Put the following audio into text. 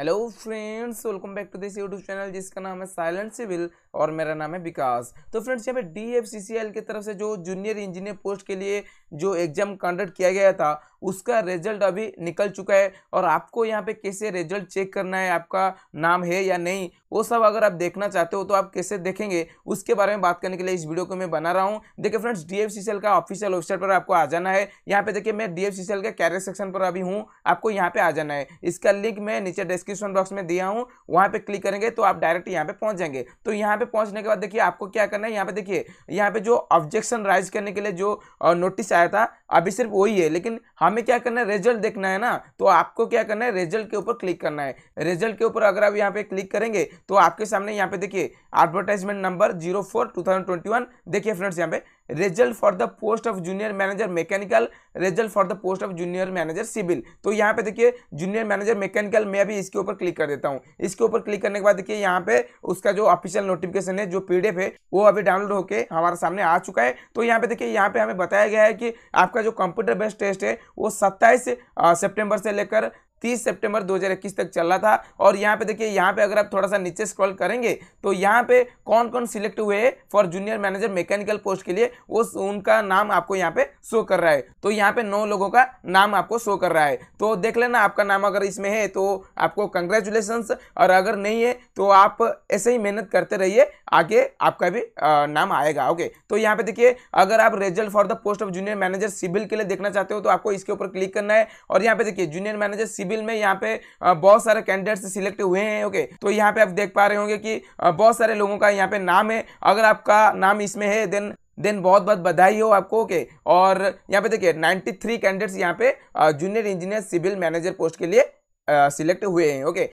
Hello friends welcome back to this YouTube channel जिसका नाम है साइलेंट सिविल और मेरा नाम है विकास तो फ्रेंड्स यहाँ पे D F C C L की तरफ से जो जूनियर इंजीनियर पोस्ट के लिए जो एग्जाम कंडक्ट किया गया था उसका रिजल्ट अभी निकल चुका है और आपको यहाँ पे कैसे रिजल्ट चेक करना है आपका नाम है या नहीं वो सब अगर आप देखना चाहते हो तो आप कैसे देखेंगे उसके बारे में बात करने के लिए इस वीडियो को मैं बना रहा हूँ देखिए फ्रेंड्स डी का ऑफिशियल वेबसाइट पर आपको आ जाना है यहाँ पे देखिए मैं डी के कैरियर सेक्शन पर अभी हूँ आपको यहाँ पे आ जाना है इसका लिंक मैं नीचे डिस्क्रिप्शन बॉक्स में दिया हूँ वहाँ पे क्लिक करेंगे तो आप डायरेक्ट यहाँ पे पहुँच जाएंगे तो यहाँ पे पहुँचने के बाद देखिए आपको क्या करना है यहाँ पे देखिए यहाँ पे जो ऑब्जेक्शन राइज करने के लिए जो नोटिस आया था अभी सिर्फ वही है लेकिन हम हाँ, हमें क्या करना है रिजल्ट देखना है ना तो आपको क्या करना है रिजल्ट के ऊपर क्लिक करना है रिजल्ट के ऊपर अगर आप यहाँ पे क्लिक करेंगे तो आपके सामने यहाँ पे देखिए advertisement number zero four two thousand twenty one देखिए फ्रेंड्स यहाँ पे result for the post of junior manager mechanical result for the post of junior manager civil तो यहाँ पे देखिए जूनियर मैनेजर मैकेनिकल मैं अभी इसके ऊपर क्लिक कर देता हूँ इसके ऊपर क्लिक करने के बाद देखिए यहाँ पे उसका जो ऑफिशियल नोटिफिकेशन है जो पीडीएफ है वो अभी डाउनलोड होकर हमारे सामने आ चुका है तो यहाँ पे देखिए यहाँ पे हमें बताया गया है कि आपका जो कंप्यूटर बेस्ड टेस्ट है वो सत्ताईस सेप्टेम्बर से लेकर 30 सितंबर 2021 तक चल रहा था और यहाँ पे देखिए यहाँ पे अगर आप थोड़ा सा नीचे स्क्रॉल करेंगे तो यहाँ पे कौन कौन सिलेक्ट हुए for junior manager mechanical post के लिए वो उनका नाम आपको यहाँ पे शो कर रहा है तो यहाँ पे नौ लोगों का नाम आपको शो कर रहा है तो देख लेना आपका नाम अगर इसमें है तो आपको कंग्रेचुलेसन्स और अगर नहीं है तो आप ऐसे ही मेहनत करते रहिए आगे आपका भी नाम आएगा ओके तो यहाँ पे देखिए अगर आप result for the post of junior manager civil के लिए देखना चाहते हो तो आपको इसके ऊपर क्लिक करना है और यहाँ पे देखिए जूनियर मैनेजर सिविल सिविल में यहाँ पे बहुत सारे कैंडिडेट्स सिलेक्ट हुए हैं ओके तो यहाँ पे आप देख पा रहे होंगे कि बहुत सारे लोगों का यहाँ पे नाम है अगर आपका नाम इसमें है देन देन बहुत बहुत बधाई हो आपको ओके okay. और यहाँ पे देखिए 93 कैंडिडेट्स यहाँ पे junior engineer civil manager post के लिए सिलेक्ट हुए हैं ओके